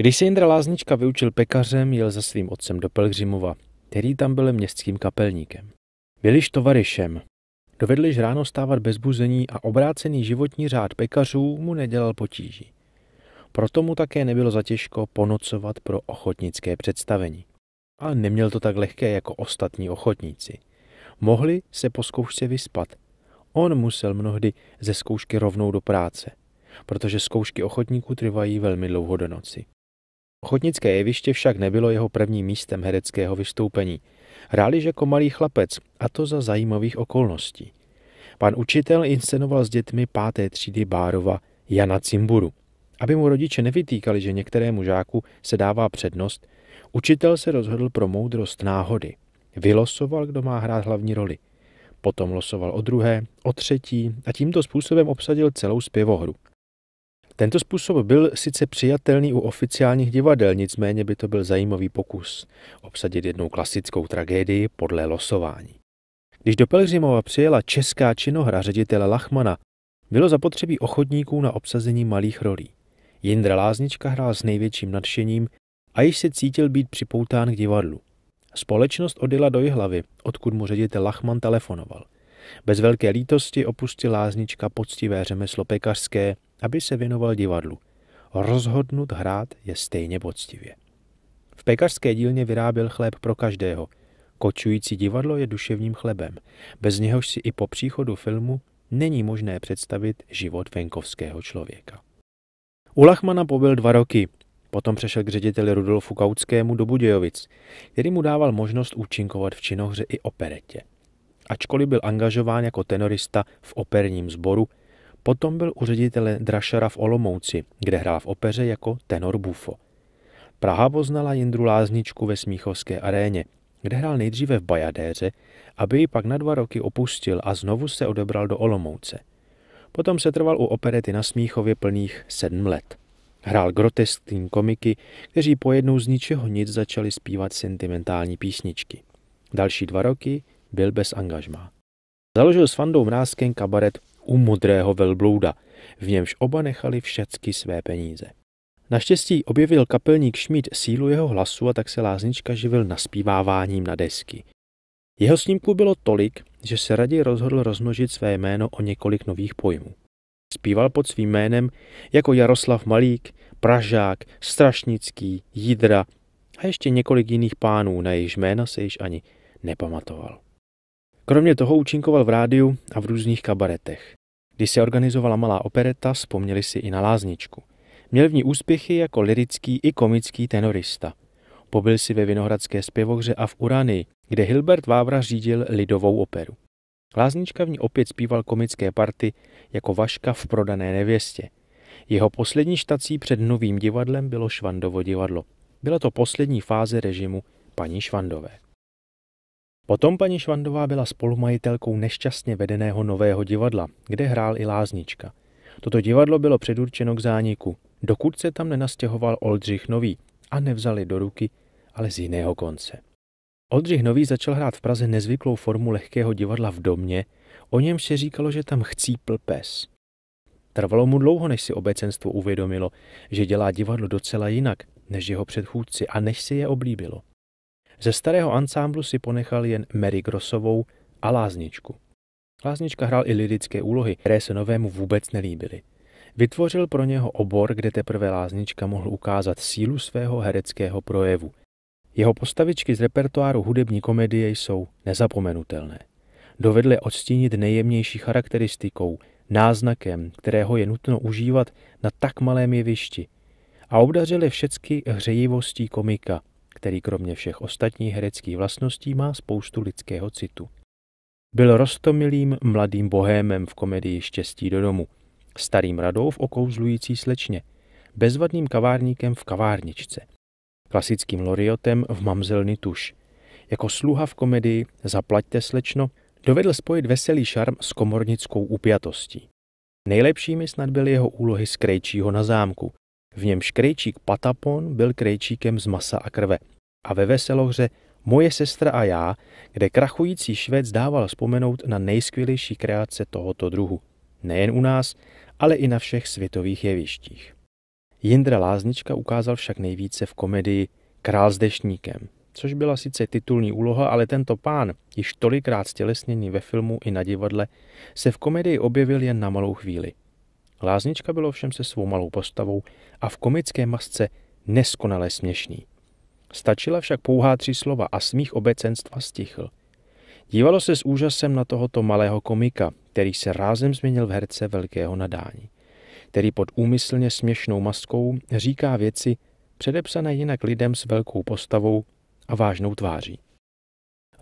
Když se Jindra Láznička vyučil pekařem, jel za svým otcem do Pelgřimova, který tam byl městským kapelníkem. Byliš již tovarišem. Dovedl ráno stávat bez buzení a obrácený životní řád pekařů mu nedělal potíží. Proto mu také nebylo zatěžko ponocovat pro ochotnické představení. A neměl to tak lehké jako ostatní ochotníci. Mohli se po zkoušce vyspat. On musel mnohdy ze zkoušky rovnou do práce, protože zkoušky ochotníků trvají velmi dlouho do noci. Ochotnické jeviště však nebylo jeho prvním místem hereckého vystoupení. Hráliž jako malý chlapec, a to za zajímavých okolností. Pan učitel inscenoval s dětmi páté třídy Bárova Jana Cimburu. Aby mu rodiče nevytýkali, že některému žáku se dává přednost, učitel se rozhodl pro moudrost náhody. Vylosoval, kdo má hrát hlavní roli. Potom losoval o druhé, o třetí a tímto způsobem obsadil celou zpěvohru. Tento způsob byl sice přijatelný u oficiálních divadel, nicméně by to byl zajímavý pokus obsadit jednou klasickou tragédii podle losování. Když do Pelhřimova přijela česká činohra ředitele Lachmana, bylo zapotřebí ochotníků na obsazení malých rolí. Jindra Láznička hrál s největším nadšením a již se cítil být připoután k divadlu. Společnost odjela do Jihlavy, odkud mu ředitel Lachman telefonoval – bez velké lítosti opustil láznička poctivé řemeslo pekařské, aby se věnoval divadlu. Rozhodnut hrát je stejně poctivě. V pekařské dílně vyráběl chléb pro každého. Kočující divadlo je duševním chlebem. Bez něhož si i po příchodu filmu není možné představit život venkovského člověka. U Lachmana pobyl dva roky, potom přešel k řediteli Rudolfu Kautskému do Budějovic, který mu dával možnost účinkovat v činohře i operetě. Ačkoliv byl angažován jako tenorista v operním sboru, potom byl u ředitele Drašara v Olomouci, kde hrál v opeře jako tenor bufo. Praha poznala Jindru Lázničku ve Smíchovské aréně, kde hrál nejdříve v Bajadéře, aby ji pak na dva roky opustil a znovu se odebral do Olomouce. Potom se trval u operety na Smíchově plných sedm let. Hrál groteskní komiky, kteří pojednou z ničeho nic začali zpívat sentimentální písničky. Další dva roky byl bez angažmá. Založil s Fandou Mrázkem kabaret u modrého velblouda, v němž oba nechali všecky své peníze. Naštěstí objevil kapelník Šmíd sílu jeho hlasu a tak se láznička živil naspíváváním na desky. Jeho snímků bylo tolik, že se raději rozhodl rozmnožit své jméno o několik nových pojmů. Spíval pod svým jménem jako Jaroslav Malík, Pražák, Strašnický, Jidra a ještě několik jiných pánů, na jejich jména se již ani nepamatoval. Kromě toho účinkoval v rádiu a v různých kabaretech. Když se organizovala malá opereta, vzpomněli si i na lázničku. Měl v ní úspěchy jako lirický i komický tenorista. Pobyl si ve Vinohradské zpěvohře a v Uranii, kde Hilbert Vávra řídil lidovou operu. Láznička v ní opět zpíval komické party jako Vaška v prodané nevěstě. Jeho poslední štací před novým divadlem bylo Švandovo divadlo. Byla to poslední fáze režimu paní Švandové. Potom paní Švandová byla spolumajitelkou nešťastně vedeného nového divadla, kde hrál i Láznička. Toto divadlo bylo předurčeno k zániku, dokud se tam nenastěhoval Oldřich Nový a nevzali do ruky, ale z jiného konce. Oldřich Nový začal hrát v Praze nezvyklou formu lehkého divadla v domě, o něm se říkalo, že tam chcípl pes. Trvalo mu dlouho, než si obecenstvo uvědomilo, že dělá divadlo docela jinak než jeho předchůdci a než si je oblíbilo. Ze starého ansámblu si ponechal jen Mary Grossovou a Lázničku. Láznička hrál i lirické úlohy, které se novému vůbec nelíbily. Vytvořil pro něho obor, kde teprve Láznička mohl ukázat sílu svého hereckého projevu. Jeho postavičky z repertoáru hudební komedie jsou nezapomenutelné. Dovedle odstínit nejjemnější charakteristikou, náznakem, kterého je nutno užívat na tak malém jevišti. A obdařili všecky hřejivostí komika, který kromě všech ostatních hereckých vlastností má spoustu lidského citu. Byl rostomilým mladým bohémem v komedii Štěstí do domu, starým radou v okouzlující slečně, bezvadným kavárníkem v kavárničce, klasickým loriotem v mamzelny tuš. Jako sluha v komedii Zaplaťte slečno dovedl spojit veselý šarm s komornickou upjatostí. Nejlepšími snad byly jeho úlohy z Krejčího na zámku, v němž krejčík Patapon byl krejčíkem z masa a krve. A ve veselohře Moje sestra a já, kde krachující švec dával vzpomenout na nejskvělejší kreace tohoto druhu. Nejen u nás, ale i na všech světových jevištích. Jindra Láznička ukázal však nejvíce v komedii Král s deštníkem, což byla sice titulní úloha, ale tento pán, již tolikrát stělesněný ve filmu i na divadle, se v komedii objevil jen na malou chvíli – Láznička byl ovšem se svou malou postavou a v komické masce neskonale směšný. Stačila však pouhá tři slova a smích obecenstva stichl. Dívalo se s úžasem na tohoto malého komika, který se rázem změnil v herce velkého nadání, který pod úmyslně směšnou maskou říká věci předepsané jinak lidem s velkou postavou a vážnou tváří.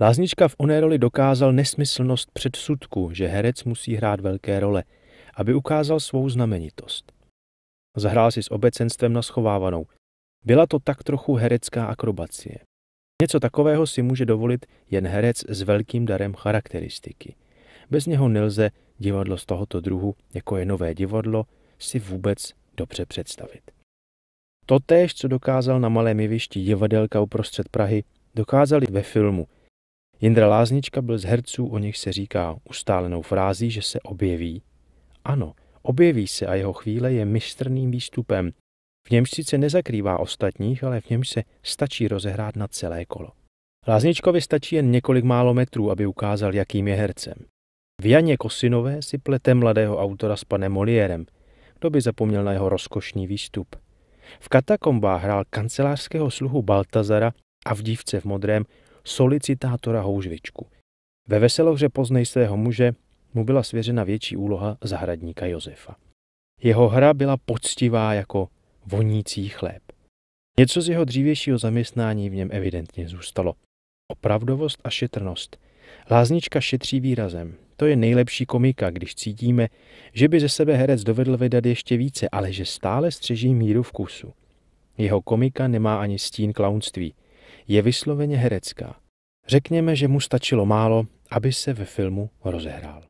Láznička v oné roli dokázal nesmyslnost předsudku, že herec musí hrát velké role – aby ukázal svou znamenitost. Zahrál si s obecenstvem na schovávanou. Byla to tak trochu herecká akrobacie. Něco takového si může dovolit jen herec s velkým darem charakteristiky. Bez něho nelze divadlo z tohoto druhu, jako je nové divadlo, si vůbec dobře představit. Totéž, co dokázal na malém jevišti divadelka uprostřed Prahy, dokázali ve filmu. Jindra Láznička byl z herců, o nich se říká ustálenou frází, že se objeví, ano, objeví se a jeho chvíle je mistrným výstupem. V němž sice nezakrývá ostatních, ale v němž se stačí rozehrát na celé kolo. Lázničkovi stačí jen několik málo metrů, aby ukázal, jakým je hercem. V Janě Kosinové si plete mladého autora s panem Moliérem. Kdo by zapomněl na jeho rozkošný výstup? V katakombách hrál kancelářského sluhu Baltazara a v dívce v modrém solicitátora Houžvičku. Ve veselohře poznej svého muže mu byla svěřena větší úloha zahradníka Josefa. Jeho hra byla poctivá jako vonící chléb. Něco z jeho dřívějšího zaměstnání v něm evidentně zůstalo. Opravdovost a šetrnost. Láznička šetří výrazem. To je nejlepší komika, když cítíme, že by ze sebe herec dovedl vydat ještě více, ale že stále střeží míru vkusu. Jeho komika nemá ani stín klaunství. Je vysloveně herecká. Řekněme, že mu stačilo málo, aby se ve filmu rozehrál.